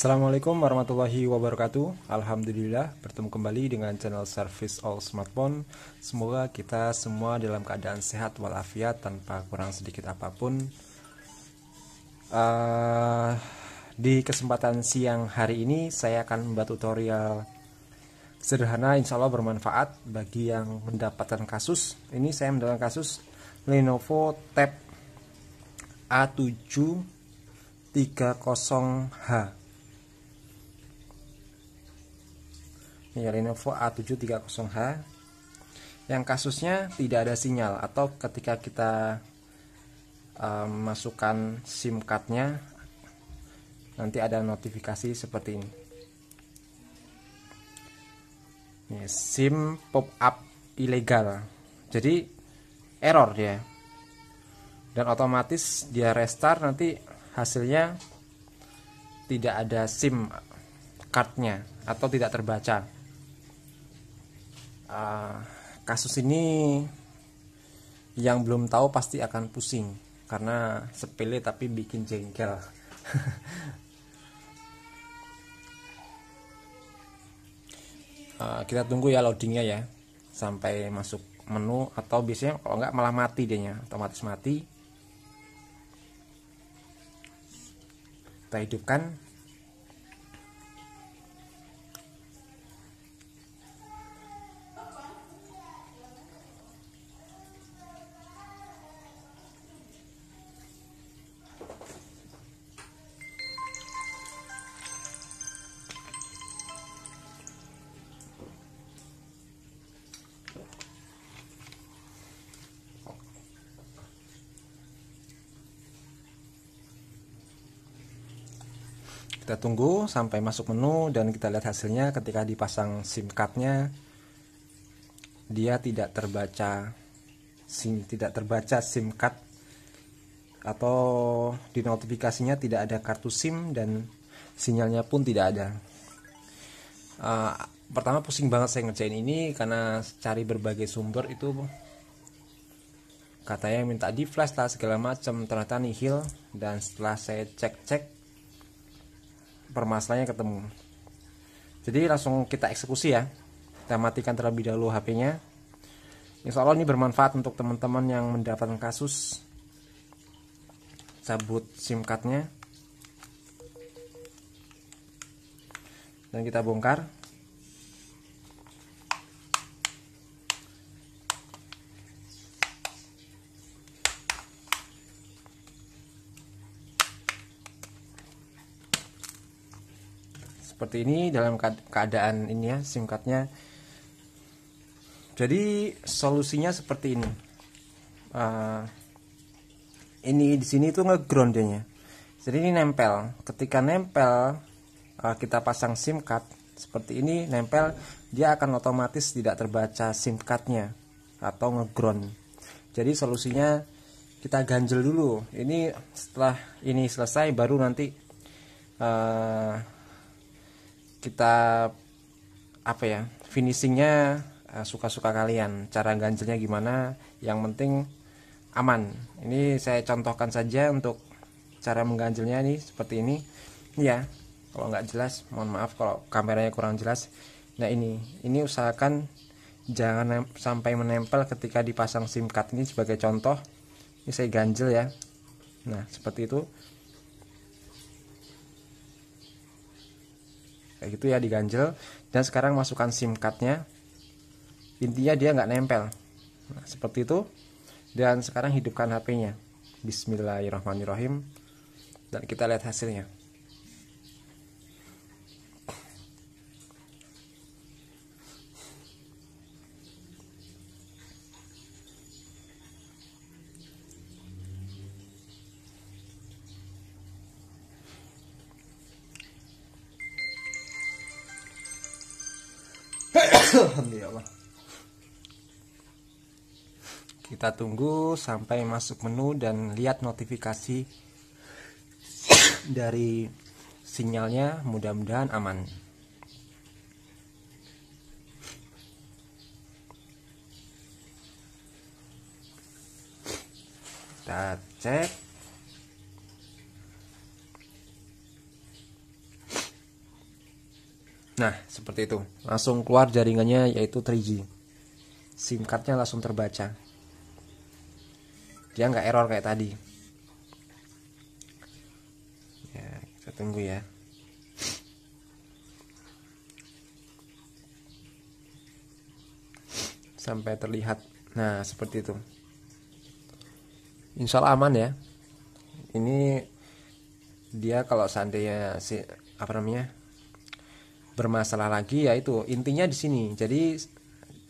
Assalamualaikum warahmatullahi wabarakatuh Alhamdulillah bertemu kembali dengan channel Service All Smartphone Semoga kita semua dalam keadaan sehat walafiat tanpa kurang sedikit apapun uh, Di kesempatan siang hari ini saya akan membuat tutorial sederhana insya Allah bermanfaat bagi yang mendapatkan kasus Ini saya mendapatkan kasus Lenovo Tab A7 30H ini Lenovo A730H yang kasusnya tidak ada sinyal atau ketika kita um, masukkan SIM cardnya nanti ada notifikasi seperti ini SIM pop up ilegal jadi error ya dan otomatis dia restart nanti hasilnya tidak ada SIM cardnya atau tidak terbaca Ah, kasus ini yang belum tahu pasti akan pusing karena sepele tapi bikin jengkel uh, kita tunggu ya loadingnya ya sampai masuk menu atau biasanya kalau nggak malah mati dianya otomatis mati kita hidupkan kita tunggu sampai masuk menu dan kita lihat hasilnya ketika dipasang SIM cardnya dia tidak terbaca SIM tidak terbaca SIM card atau di notifikasinya tidak ada kartu SIM dan sinyalnya pun tidak ada uh, pertama pusing banget saya ngerjain ini karena cari berbagai sumber itu katanya minta di flash lah segala macam ternyata nihil dan setelah saya cek-cek permasalahannya ketemu jadi langsung kita eksekusi ya kita matikan terlebih dahulu HP-nya Insya Allah ini bermanfaat untuk teman-teman yang mendapatkan kasus cabut SIM card-nya dan kita bongkar seperti ini dalam keadaan ini ya SIM jadi solusinya seperti ini uh, ini di sini itu ngeground-nya jadi ini nempel ketika nempel uh, kita pasang SIM card seperti ini nempel dia akan otomatis tidak terbaca SIM cardnya atau ngeground jadi solusinya kita ganjel dulu ini setelah ini selesai baru nanti uh, kita apa ya finishingnya eh, suka-suka kalian cara ganjelnya gimana yang penting aman ini saya contohkan saja untuk cara mengganjelnya nih seperti ini ya kalau nggak jelas mohon maaf kalau kameranya kurang jelas nah ini ini usahakan jangan sampai menempel ketika dipasang SIM card ini sebagai contoh ini saya ganjel ya nah seperti itu kayak gitu ya diganjel dan sekarang masukkan SIM cardnya intinya dia nggak nempel nah, seperti itu dan sekarang hidupkan HP-nya Bismillahirrahmanirrahim dan kita lihat hasilnya Alhamdulillah. Kita tunggu sampai masuk menu dan lihat notifikasi dari sinyalnya mudah-mudahan aman. Kita cek Nah, seperti itu. Langsung keluar jaringannya yaitu 3G. SIM cardnya langsung terbaca. Dia nggak error kayak tadi. Ya, kita tunggu ya. Sampai terlihat. Nah, seperti itu. Insya Allah aman ya. Ini dia kalau seandainya si apa namanya bermasalah lagi ya itu intinya di sini jadi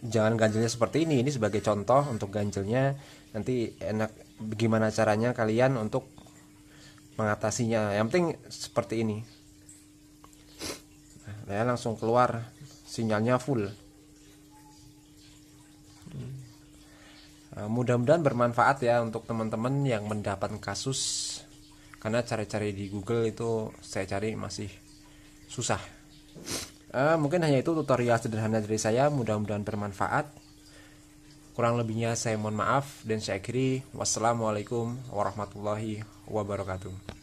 jangan ganjilnya seperti ini ini sebagai contoh untuk ganjilnya nanti enak gimana caranya kalian untuk mengatasinya yang penting seperti ini nah, saya langsung keluar sinyalnya full nah, mudah-mudahan bermanfaat ya untuk teman-teman yang mendapat kasus karena cari-cari di Google itu saya cari masih susah Uh, mungkin hanya itu tutorial sederhana dari saya. Mudah-mudahan bermanfaat. Kurang lebihnya saya mohon maaf dan saya akhiri. Wassalamualaikum warahmatullahi wabarakatuh.